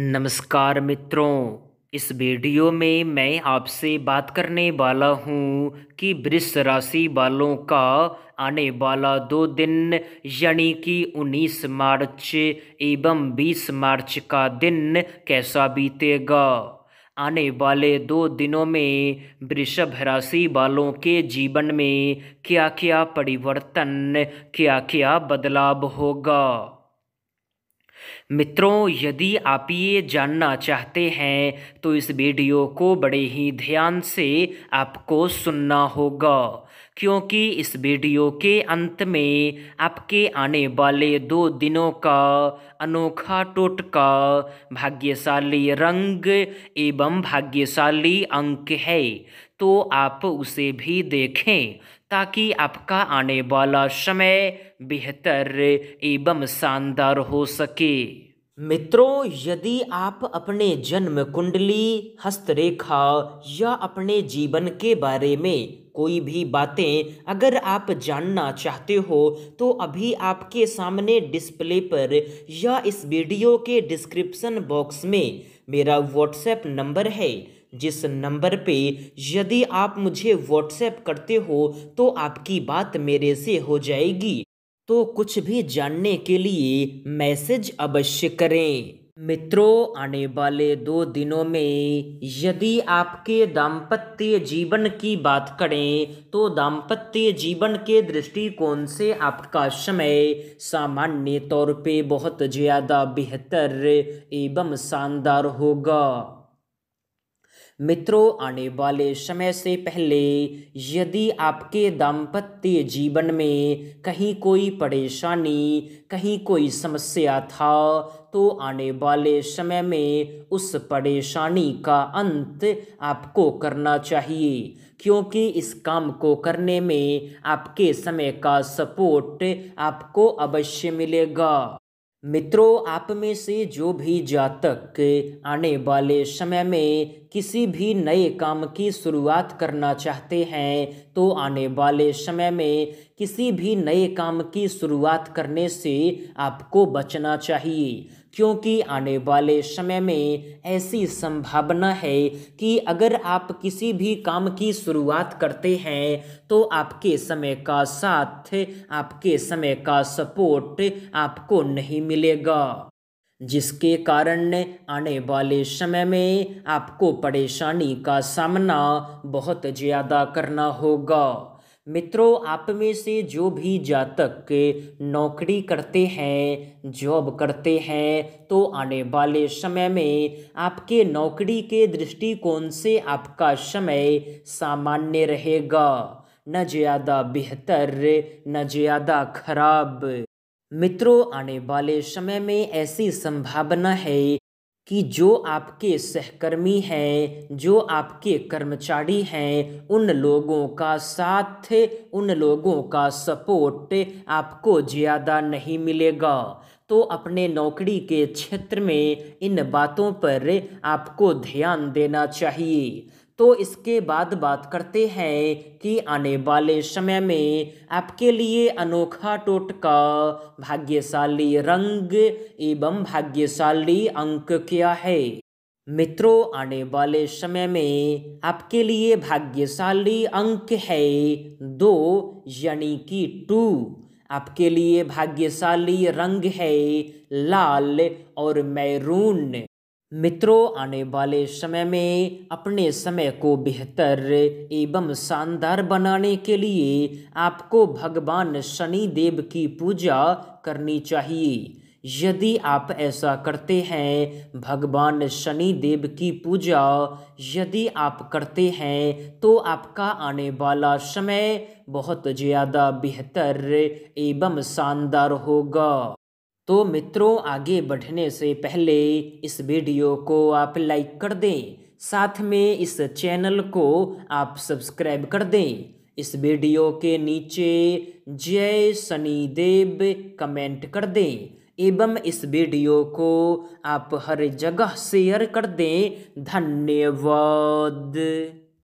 नमस्कार मित्रों इस वीडियो में मैं आपसे बात करने वाला हूँ कि वृष राशि वालों का आने वाला दो दिन यानी कि 19 मार्च एवं 20 मार्च का दिन कैसा बीतेगा आने वाले दो दिनों में वृषभ राशि वालों के जीवन में क्या क्या परिवर्तन क्या क्या बदलाव होगा मित्रों यदि आप ये जानना चाहते हैं तो इस वीडियो को बड़े ही ध्यान से आपको सुनना होगा क्योंकि इस वीडियो के अंत में आपके आने वाले दो दिनों का अनोखा टोटका भाग्यशाली रंग एवं भाग्यशाली अंक है तो आप उसे भी देखें ताकि आपका आने वाला समय बेहतर एवं शानदार हो सके मित्रों यदि आप अपने जन्म कुंडली हस्तरेखा या अपने जीवन के बारे में कोई भी बातें अगर आप जानना चाहते हो तो अभी आपके सामने डिस्प्ले पर या इस वीडियो के डिस्क्रिप्शन बॉक्स में मेरा व्हाट्सएप नंबर है जिस नंबर पे यदि आप मुझे व्हाट्सएप करते हो तो आपकी बात मेरे से हो जाएगी तो कुछ भी जानने के लिए मैसेज अवश्य करें मित्रों आने वाले दो दिनों में यदि आपके दाम्पत्य जीवन की बात करें तो दाम्पत्य जीवन के दृष्टिकोण से आपका समय सामान्य तौर पे बहुत ज़्यादा बेहतर एवं शानदार होगा मित्रों आने वाले समय से पहले यदि आपके दाम्पत्य जीवन में कहीं कोई परेशानी कहीं कोई समस्या था तो आने वाले समय में उस परेशानी का अंत आपको करना चाहिए क्योंकि इस काम को करने में आपके समय का सपोर्ट आपको अवश्य मिलेगा मित्रों आप में से जो भी जातक आने वाले समय में किसी भी नए काम की शुरुआत करना चाहते हैं तो आने वाले समय में किसी भी नए काम की शुरुआत करने से आपको बचना चाहिए क्योंकि आने वाले समय में ऐसी संभावना है कि अगर आप किसी भी काम की शुरुआत करते हैं तो आपके समय का साथ आपके समय का सपोर्ट आपको नहीं मिलेगा जिसके कारण आने वाले समय में आपको परेशानी का सामना बहुत ज़्यादा करना होगा मित्रों आप में से जो भी जातक नौकरी करते हैं जॉब करते हैं तो आने वाले समय में आपके नौकरी के दृष्टिकोण से आपका समय सामान्य रहेगा न ज़्यादा बेहतर न ज़्यादा खराब मित्रों आने वाले समय में ऐसी संभावना है कि जो आपके सहकर्मी हैं जो आपके कर्मचारी हैं उन लोगों का साथ उन लोगों का सपोर्ट आपको ज़्यादा नहीं मिलेगा तो अपने नौकरी के क्षेत्र में इन बातों पर आपको ध्यान देना चाहिए तो इसके बाद बात करते हैं कि आने वाले समय में आपके लिए अनोखा टोटका भाग्यशाली रंग एवं भाग्यशाली अंक क्या है मित्रों आने वाले समय में आपके लिए भाग्यशाली अंक है दो यानी कि टू आपके लिए भाग्यशाली रंग है लाल और मैरून मित्रों आने वाले समय में अपने समय को बेहतर एवं शानदार बनाने के लिए आपको भगवान शनि देव की पूजा करनी चाहिए यदि आप ऐसा करते हैं भगवान शनि देव की पूजा यदि आप करते हैं तो आपका आने वाला समय बहुत ज़्यादा बेहतर एवं शानदार होगा तो मित्रों आगे बढ़ने से पहले इस वीडियो को आप लाइक कर दें साथ में इस चैनल को आप सब्सक्राइब कर दें इस वीडियो के नीचे जय शनिदेव कमेंट कर दें एवं इस वीडियो को आप हर जगह शेयर कर दें धन्यवाद